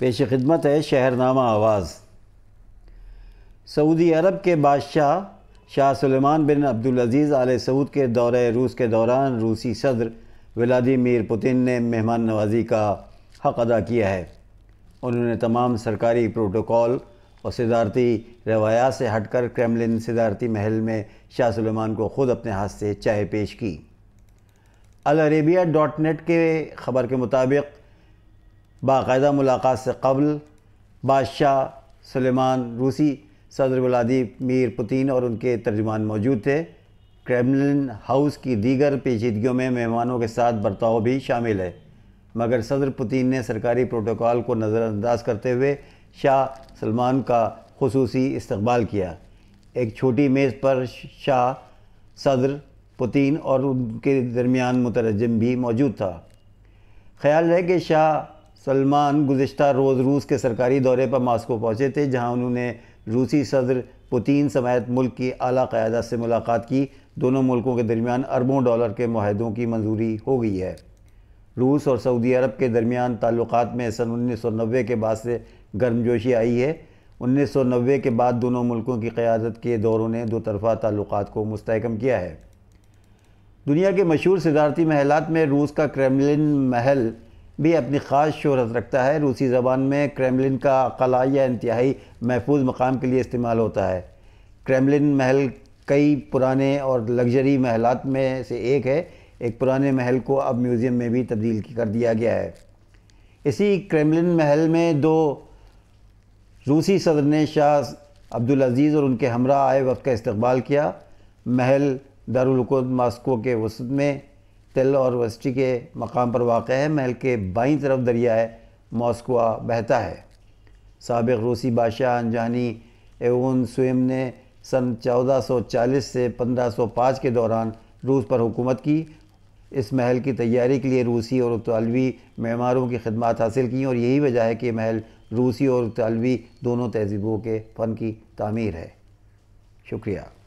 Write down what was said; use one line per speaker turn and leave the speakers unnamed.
پیش خدمت ہے شہرنامہ آواز سعودی عرب کے بادشاہ شاہ سلیمان بن عبدالعزیز علیہ سعود کے دورہ روس کے دوران روسی صدر ولادیمیر پوتین نے مہمان نوازی کا حق ادا کیا ہے انہوں نے تمام سرکاری پروٹوکول اور صدارتی روایات سے ہٹ کر کریملن صدارتی محل میں شاہ سلمان کو خود اپنے ہاتھ سے چائے پیش کی العربیہ ڈاٹ نیٹ کے خبر کے مطابق باقاعدہ ملاقات سے قبل بادشاہ سلیمان روسی صدر ولادی میر پتین اور ان کے ترجمان موجود تھے کریملن ہاؤس کی دیگر پیچیدگیوں میں مہمانوں کے ساتھ برتاؤ بھی شامل ہے مگر صدر پتین نے سرکاری پروٹوکال کو نظر انداز کرتے ہوئے شاہ سلمان کا خصوصی استقبال کیا ایک چھوٹی میز پر شاہ صدر پتین اور ان کے درمیان مترجم بھی موجود تھا خیال ہے کہ شاہ سلمان گزشتہ روز روس کے سرکاری دورے پر ماسکو پہنچے تھے جہاں انہوں نے روسی صدر پوتین سمیت ملک کی اعلیٰ قیادت سے ملاقات کی دونوں ملکوں کے درمیان اربوں ڈالر کے معاہدوں کی منظوری ہو گئی ہے روس اور سعودی عرب کے درمیان تعلقات میں سن انیس سو نوے کے بعد سے گرم جوشی آئی ہے انیس سو نوے کے بعد دونوں ملکوں کی قیادت کے دوروں نے دو طرفہ تعلقات کو مستحکم کیا ہے دنیا کے مشہور صدارتی محلات میں روس کا کریملن محل بھی اپنی خاص شہرت رکھتا ہے روسی زبان میں کریملن کا قلعہ یا انتہائی محفوظ مقام کے لیے استعمال ہوتا ہے کریملن محل کئی پرانے اور لگژری محلات میں سے ایک ہے ایک پرانے محل کو اب میوزیم میں بھی تبدیل کر دیا گیا ہے اسی کریملن محل میں دو روسی صدر نے شاہ عبدالعزیز اور ان کے ہمراہ آئے وقت کا استقبال کیا محل دارالحکومت ماسکو کے وسط میں تل اور وسٹی کے مقام پر واقع ہے محل کے بائیں طرف دریائے ماسکوا بہتا ہے سابق روسی بادشاہ انجانی ایون سویم نے سن چودہ سو چالیس سے پندرہ سو پانچ کے دوران روس پر حکومت کی اس محل کی تیاری کے لیے روسی اور اطالوی معماروں کی خدمات حاصل کی اور یہی وجہ ہے کہ محل روسی اور اطالوی دونوں تہذیبوں کے فن کی تعمیر ہے شکریہ